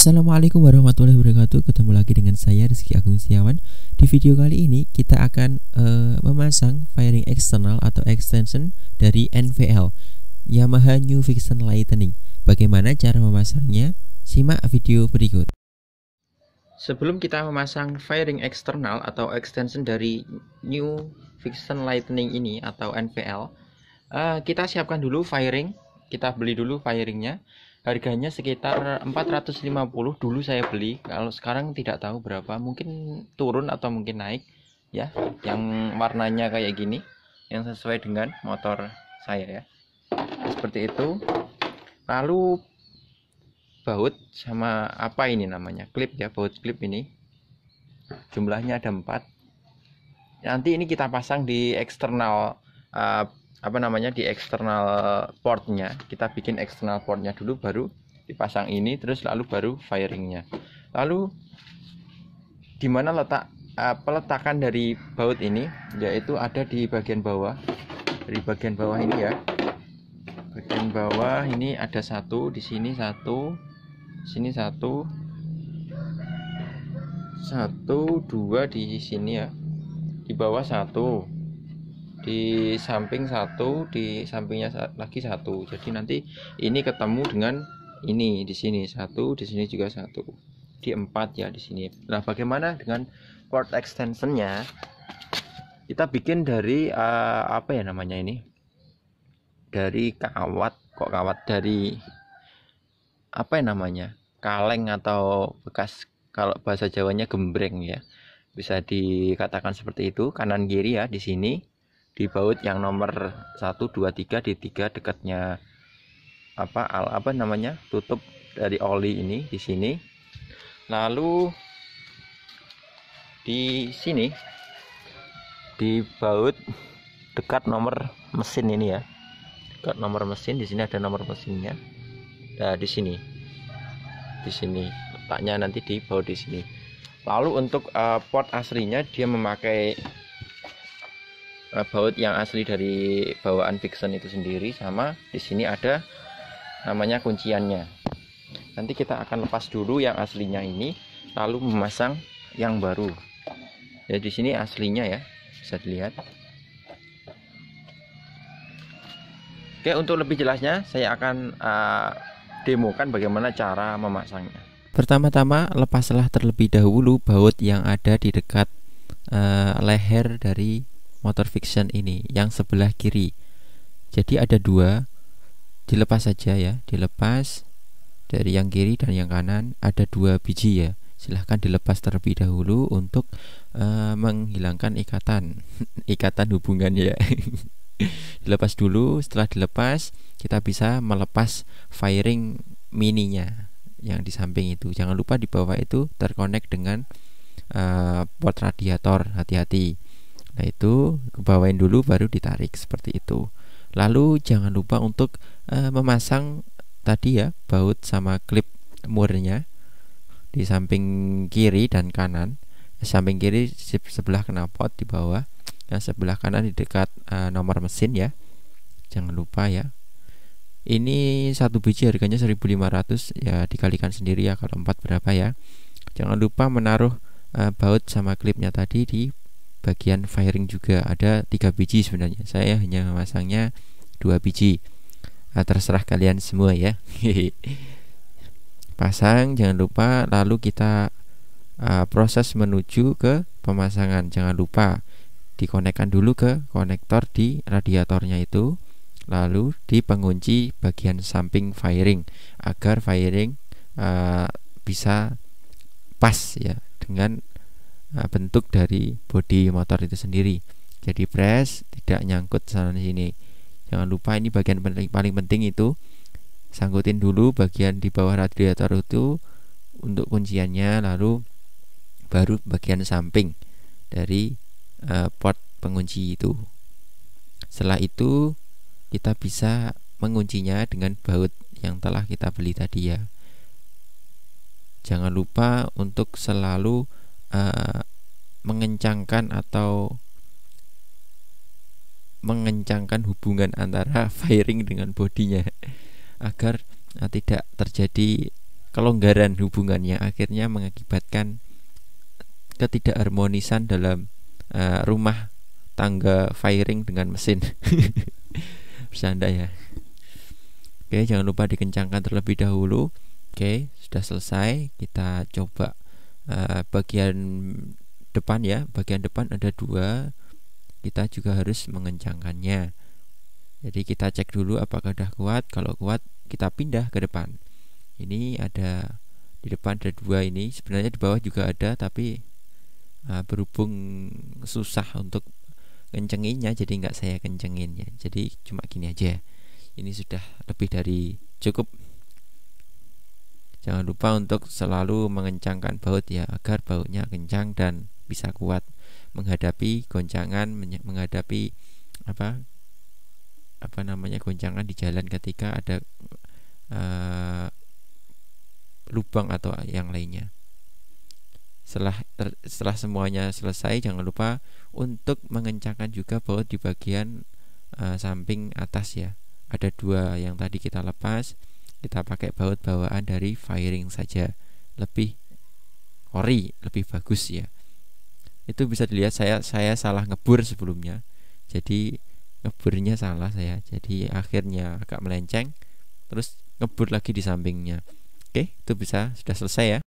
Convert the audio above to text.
Assalamualaikum warahmatullahi wabarakatuh Ketemu lagi dengan saya Rizky Agung Siawan. Di video kali ini kita akan uh, memasang firing external atau extension dari NVL Yamaha New Vision Lightning Bagaimana cara memasangnya? Simak video berikut Sebelum kita memasang firing external atau extension dari New Vision Lightning ini atau NVL uh, eh, Kita siapkan dulu firing Kita beli dulu firingnya harganya sekitar 450 dulu saya beli kalau sekarang tidak tahu berapa mungkin turun atau mungkin naik ya yang warnanya kayak gini yang sesuai dengan motor saya ya seperti itu lalu baut sama apa ini namanya klip ya baut klip ini jumlahnya ada empat nanti ini kita pasang di eksternal uh, apa namanya di eksternal portnya kita bikin eksternal portnya dulu baru dipasang ini terus lalu baru firingnya lalu di mana letak uh, peletakan dari baut ini yaitu ada di bagian bawah dari bagian bawah ini ya bagian bawah ini ada satu di sini satu sini satu satu dua di sini ya di bawah satu di samping satu di sampingnya lagi satu jadi nanti ini ketemu dengan ini di sini satu di sini juga satu di empat ya di sini nah bagaimana dengan port extensionnya kita bikin dari uh, apa ya namanya ini dari kawat kok kawat dari apa ya namanya kaleng atau bekas kalau bahasa Jawanya gembreng ya bisa dikatakan seperti itu kanan kiri ya di sini di baut yang nomor 1 2 3 di 3 dekatnya apa al apa namanya tutup dari oli ini di sini lalu di sini di baut dekat nomor mesin ini ya dekat nomor mesin di sini ada nomor mesinnya nah di sini di sini letaknya nanti di baut di sini lalu untuk uh, port aslinya dia memakai baut yang asli dari bawaan fiction itu sendiri sama di sini ada namanya kunciannya nanti kita akan lepas dulu yang aslinya ini lalu memasang yang baru ya di sini aslinya ya bisa dilihat Oke untuk lebih jelasnya saya akan uh, demokan bagaimana cara memasangnya pertama-tama lepaslah terlebih dahulu baut yang ada di dekat uh, leher dari motor fiction ini yang sebelah kiri jadi ada dua dilepas saja ya dilepas dari yang kiri dan yang kanan ada dua biji ya silahkan dilepas terlebih dahulu untuk uh, menghilangkan ikatan ikatan hubungannya dilepas dulu setelah dilepas kita bisa melepas firing mininya yang di samping itu jangan lupa di bawah itu terkonek dengan uh, port radiator hati-hati itu bawain dulu baru ditarik seperti itu lalu jangan lupa untuk e, memasang tadi ya baut sama klip murnya di samping kiri dan kanan samping kiri sebelah knalpot di bawah yang sebelah kanan di dekat e, nomor mesin ya jangan lupa ya ini satu biji harganya 1500 ya dikalikan sendiri ya kalau empat berapa ya jangan lupa menaruh e, baut sama klipnya tadi di bagian firing juga ada tiga biji sebenarnya saya hanya memasangnya dua biji nah, terserah kalian semua ya pasang jangan lupa lalu kita uh, proses menuju ke pemasangan jangan lupa dikonekkan dulu ke konektor di radiatornya itu lalu di pengunci bagian samping firing agar firing uh, bisa pas ya dengan Nah, bentuk dari bodi motor itu sendiri jadi press tidak nyangkut sana sini jangan lupa ini bagian penting, paling penting itu sangkutin dulu bagian di bawah radiator itu untuk kunciannya lalu baru bagian samping dari uh, port pengunci itu setelah itu kita bisa menguncinya dengan baut yang telah kita beli tadi ya jangan lupa untuk selalu uh, mengencangkan atau mengencangkan hubungan antara firing dengan bodinya agar uh, tidak terjadi kelonggaran hubungannya akhirnya mengakibatkan ketidakharmonisan dalam uh, rumah tangga firing dengan mesin bercanda ya oke jangan lupa dikencangkan terlebih dahulu oke sudah selesai kita coba Eh, bagian depan ya bagian depan ada dua kita juga harus mengencangkannya jadi kita cek dulu apakah sudah kuat kalau kuat kita pindah ke depan ini ada di depan ada dua ini sebenarnya di bawah juga ada tapi uh, berhubung susah untuk kencenginnya jadi nggak saya kencengin ya jadi cuma gini aja ini sudah lebih dari cukup Jangan lupa untuk selalu mengencangkan baut ya agar bautnya kencang dan bisa kuat menghadapi goncangan menghadapi apa apa namanya goncangan di jalan ketika ada uh, lubang atau yang lainnya. Setelah setelah semuanya selesai jangan lupa untuk mengencangkan juga baut di bagian uh, samping atas ya. Ada dua yang tadi kita lepas kita pakai baut bawaan dari firing saja lebih ori lebih bagus ya itu bisa dilihat saya saya salah ngebur sebelumnya jadi ngeburnya salah saya jadi akhirnya agak melenceng terus ngebur lagi di sampingnya oke itu bisa sudah selesai ya